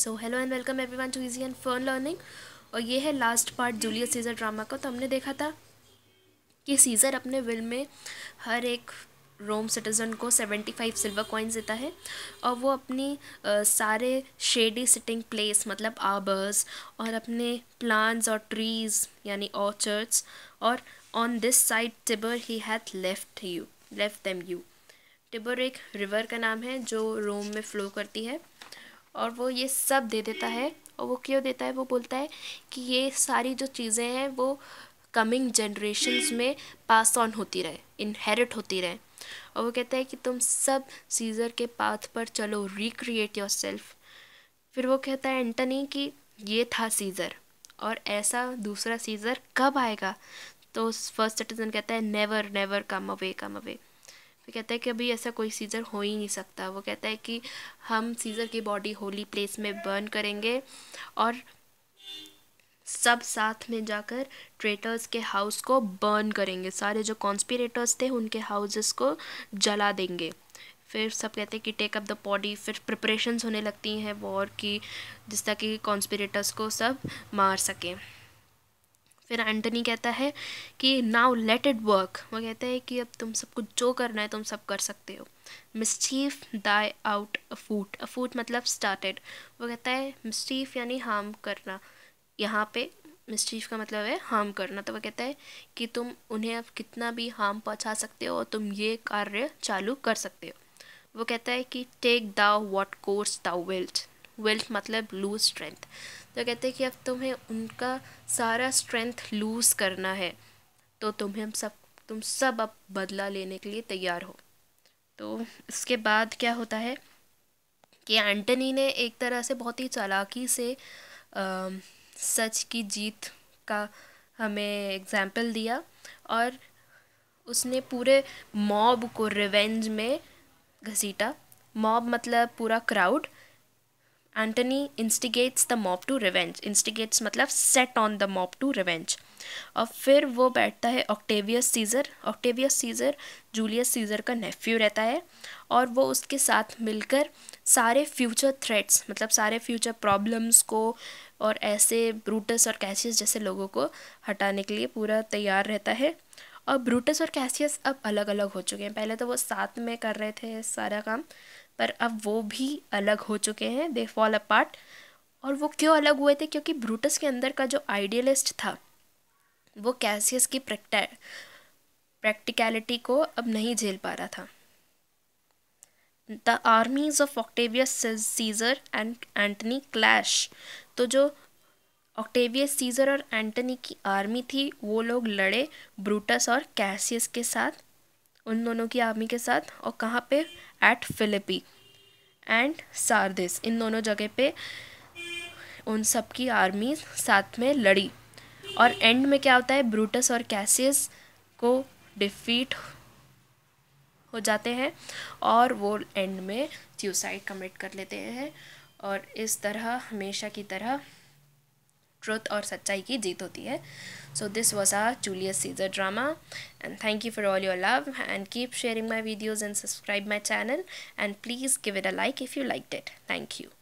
So hello and welcome everyone to easy and fun learning और ये है last part Julius Caesar drama का तो हमने देखा था कि सीज़र अपने विल में हर एक रोम सिटीज़न को सेवेंटी फाइव सिल्वर कॉइन्स देता है और वो अपनी आ, सारे शेडी सिटिंग प्लेस मतलब आबर्स और अपने प्लांट्स और ट्रीज़ यानी ऑर्चर्ड्स और on this side Tiber he hath left you left them you Tiber एक रिवर का नाम है जो रोम में फ्लो करती है और वो ये सब दे देता है और वो क्यों देता है वो बोलता है कि ये सारी जो चीज़ें हैं वो कमिंग जनरेशन्स में पास ऑन होती रहे इनहेरिट होती रहे और वो कहता है कि तुम सब सीज़र के पाथ पर चलो रिक्रिएट योर सेल्फ फिर वो कहता है एंटनी कि ये था सीज़र और ऐसा दूसरा सीज़र कब आएगा तो फर्स्ट सिटीजन कहता है never never come away come away वो कहता है कि अभी ऐसा कोई सीज़र हो ही नहीं सकता वो कहता है कि हम सीज़र की बॉडी होली प्लेस में बर्न करेंगे और सब साथ में जाकर ट्रेटर्स के हाउस को बर्न करेंगे सारे जो कॉन्स्पिरेटर्स थे उनके हाउसेस को जला देंगे फिर सब कहते हैं कि टेक अप द बॉडी फिर प्रिपरेशंस होने लगती हैं वॉर की जिस तरह कि कॉन्स्पिरेटर्स को सब मार सकें फिर एंटनी कहता है कि नाउ लेट इट वर्क वो कहता है कि अब तुम सब कुछ जो करना है तुम सब कर सकते हो मिस्चीफ दाई आउट अ फूट अ फूट मतलब स्टार्टेड वो कहता है मिस्चीफ यानी हार्म करना यहाँ पे मिस्चीफ का मतलब है हार्म करना तो वो कहता है कि तुम उन्हें अब कितना भी हार्म पहुँचा सकते हो और तुम ये कार्य चालू कर सकते हो वो कहता है कि take thou what course thou welt wilt मतलब लूज स्ट्रेंथ तो कहते हैं कि अब तुम्हें उनका सारा स्ट्रेंथ लूज़ करना है तो तुम्हें हम सब तुम सब अब बदला लेने के लिए तैयार हो तो इसके बाद क्या होता है कि एंटनी ने एक तरह से बहुत ही चालाकी से आ, सच की जीत का हमें एग्ज़ाम्पल दिया और उसने पूरे मॉब को रिवेंज में घसीटा मॉब मतलब पूरा crowd Antony instigates the mob to revenge instigates मतलब set on the mob to revenge. और फिर वो बैठता है Octavius Caesar Octavius Caesar Julius Caesar का नेफ्यू रहता है और वो उसके साथ मिलकर सारे फ्यूचर थ्रेट्स मतलब सारे फ्यूचर प्रॉब्लम्स को और ऐसे Brutus और Cassius जैसे लोगों को हटाने के लिए पूरा तैयार रहता है और ब्रूटस और कैसियस अब अलग अलग हो चुके हैं पहले तो वो साथ में कर रहे थे सारा काम पर अब वो भी अलग हो चुके हैं दे फॉल अपार्ट और वो क्यों अलग हुए थे क्योंकि ब्रूटस के अंदर का जो आइडियलिस्ट था वो कैसियस की प्रैक्ट प्रैक्टिकलिटी को अब नहीं झेल पा रहा था the armies of Octavius Caesar and Antony clash तो जो ऑक्टेवियस सीजर और एंटनी की आर्मी थी वो लोग लड़े ब्रूटस और कैसियस के साथ उन दोनों की आर्मी के साथ और कहाँ पे एट फिलिपी एंड सार्दिस इन दोनों जगह पे उन सब की आर्मी साथ में लड़ी और एंड में क्या होता है ब्रूटस और कैसियस को डिफीट हो जाते हैं और वो एंड में सुसाइड कमिट कर लेते हैं और इस तरह हमेशा की तरह ट्रुथ और सच्चाई की जीत होती है so this was a Julius Caesar drama and thank you for all your love and keep sharing my videos and subscribe my channel and please give it a like if you like it thank you